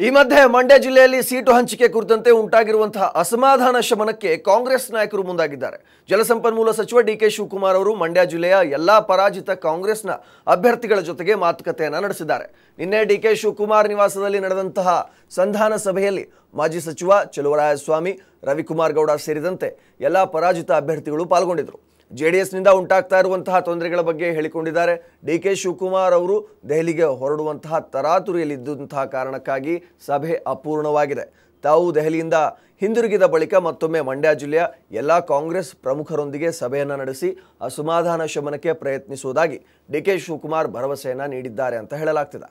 ಈ ಮಧ್ಯೆ ಮಂಡ್ಯ ಜಿಲ್ಲೆಯಲ್ಲಿ ಸೀಟು ಹಂಚಿಕೆ ಕುರಿತಂತೆ ಉಂಟಾಗಿರುವಂತಹ ಅಸಮಾಧಾನ ಶಮನಕ್ಕೆ ಕಾಂಗ್ರೆಸ್ ನಾಯಕರು ಮುಂದಾಗಿದ್ದಾರೆ ಜಲಸಂಪನ್ಮೂಲ ಸಚಿವ ಡಿಕೆ ಶಿವಕುಮಾರ್ ಅವರು ಮಂಡ್ಯ ಜಿಲ್ಲೆಯ ಎಲ್ಲಾ ಪರಾಜಿತ ಕಾಂಗ್ರೆಸ್ನ ಅಭ್ಯರ್ಥಿಗಳ ಜೊತೆಗೆ ಮಾತುಕತೆಯನ್ನು ನಡೆಸಿದ್ದಾರೆ ನಿನ್ನೆ ಡಿಕೆ ಶಿವಕುಮಾರ್ ನಿವಾಸದಲ್ಲಿ ನಡೆದಂತಹ ಸಂಧಾನ ಸಭೆಯಲ್ಲಿ ಮಾಜಿ ಸಚಿವ ಚಲುವರಾಯಸ್ವಾಮಿ ರವಿಕುಮಾರ್ ಗೌಡ ಸೇರಿದಂತೆ ಎಲ್ಲ ಪರಾಜಿತ ಅಭ್ಯರ್ಥಿಗಳು ಪಾಲ್ಗೊಂಡಿದ್ದರು ಜೆ ಡಿ ಎಸ್ನಿಂದ ಉಂಟಾಗ್ತಾ ಇರುವಂತಹ ತೊಂದರೆಗಳ ಬಗ್ಗೆ ಹೇಳಿಕೊಂಡಿದ್ದಾರೆ ಡಿ ಕೆ ಶಿವಕುಮಾರ್ ಅವರು ದೆಹಲಿಗೆ ಹೊರಡುವಂತಹ ತರಾತುರಿಯಲ್ಲಿದ್ದಂತಹ ಕಾರಣಕ್ಕಾಗಿ ಸಭೆ ಅಪೂರ್ಣವಾಗಿದೆ ತಾವು ದೆಹಲಿಯಿಂದ ಹಿಂದಿರುಗಿದ ಬಳಿಕ ಮತ್ತೊಮ್ಮೆ ಮಂಡ್ಯ ಜಿಲ್ಲೆಯ ಎಲ್ಲ ಕಾಂಗ್ರೆಸ್ ಪ್ರಮುಖರೊಂದಿಗೆ ಸಭೆಯನ್ನು ನಡೆಸಿ ಅಸಮಾಧಾನ ಶಮನಕ್ಕೆ ಪ್ರಯತ್ನಿಸುವುದಾಗಿ ಡಿ ಕೆ ಶಿವಕುಮಾರ್ ಭರವಸೆಯನ್ನು ನೀಡಿದ್ದಾರೆ ಅಂತ ಹೇಳಲಾಗ್ತಿದೆ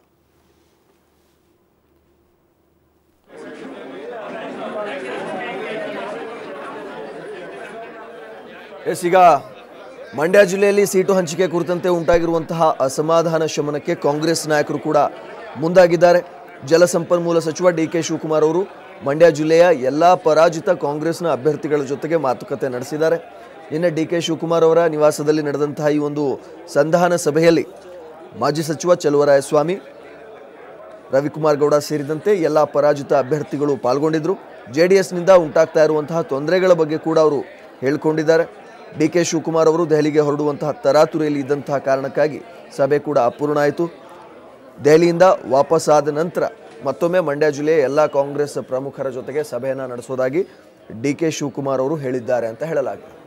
ಎಸ್ ಈಗ ಮಂಡ್ಯ ಜಿಲ್ಲೆಯಲ್ಲಿ ಸೀಟು ಹಂಚಿಕೆ ಕುರಿತಂತೆ ಉಂಟಾಗಿರುವಂತಹ ಅಸಮಾಧಾನ ಶಮನಕ್ಕೆ ಕಾಂಗ್ರೆಸ್ ನಾಯಕರು ಕೂಡ ಮುಂದಾಗಿದ್ದಾರೆ ಜಲಸಂಪನ್ಮೂಲ ಸಚಿವ ಡಿ ಕೆ ಶಿವಕುಮಾರ್ ಅವರು ಮಂಡ್ಯ ಜಿಲ್ಲೆಯ ಎಲ್ಲ ಪರಾಜಿತ ಕಾಂಗ್ರೆಸ್ನ ಅಭ್ಯರ್ಥಿಗಳ ಜೊತೆಗೆ ಮಾತುಕತೆ ನಡೆಸಿದ್ದಾರೆ ನಿನ್ನೆ ಡಿ ಕೆ ಶಿವಕುಮಾರ್ ಅವರ ನಿವಾಸದಲ್ಲಿ ನಡೆದಂತಹ ಈ ಒಂದು ಸಂಧಾನ ಸಭೆಯಲ್ಲಿ ಮಾಜಿ ಸಚಿವ ಚಲುವರಾಯಸ್ವಾಮಿ ರವಿಕುಮಾರ್ ಗೌಡ ಸೇರಿದಂತೆ ಎಲ್ಲ ಪರಾಜಿತ ಅಭ್ಯರ್ಥಿಗಳು ಪಾಲ್ಗೊಂಡಿದ್ದರು ಜೆ ಡಿ ಎಸ್ನಿಂದ ಉಂಟಾಗ್ತಾ ಇರುವಂತಹ ತೊಂದರೆಗಳ ಬಗ್ಗೆ ಕೂಡ ಅವರು ಹೇಳಿಕೊಂಡಿದ್ದಾರೆ ಡಿ ಕೆ ಶಿವಕುಮಾರ್ ಅವರು ದೆಹಲಿಗೆ ಹೊರಡುವಂತಹ ತರಾತುರಿಯಲ್ಲಿ ಇದ್ದಂತಹ ಕಾರಣಕ್ಕಾಗಿ ಸಭೆ ಕೂಡ ಅಪೂರ್ಣ ಆಯಿತು ದೆಹಲಿಯಿಂದ ವಾಪಸ್ಸಾದ ನಂತರ ಮತ್ತೊಮ್ಮೆ ಮಂಡ್ಯ ಜಿಲ್ಲೆಯ ಎಲ್ಲ ಕಾಂಗ್ರೆಸ್ ಪ್ರಮುಖರ ಜೊತೆಗೆ ಸಭೆಯನ್ನು ನಡೆಸೋದಾಗಿ ಡಿ ಕೆ ಶಿವಕುಮಾರ್ ಅವರು ಹೇಳಿದ್ದಾರೆ ಅಂತ ಹೇಳಲಾಗಿದೆ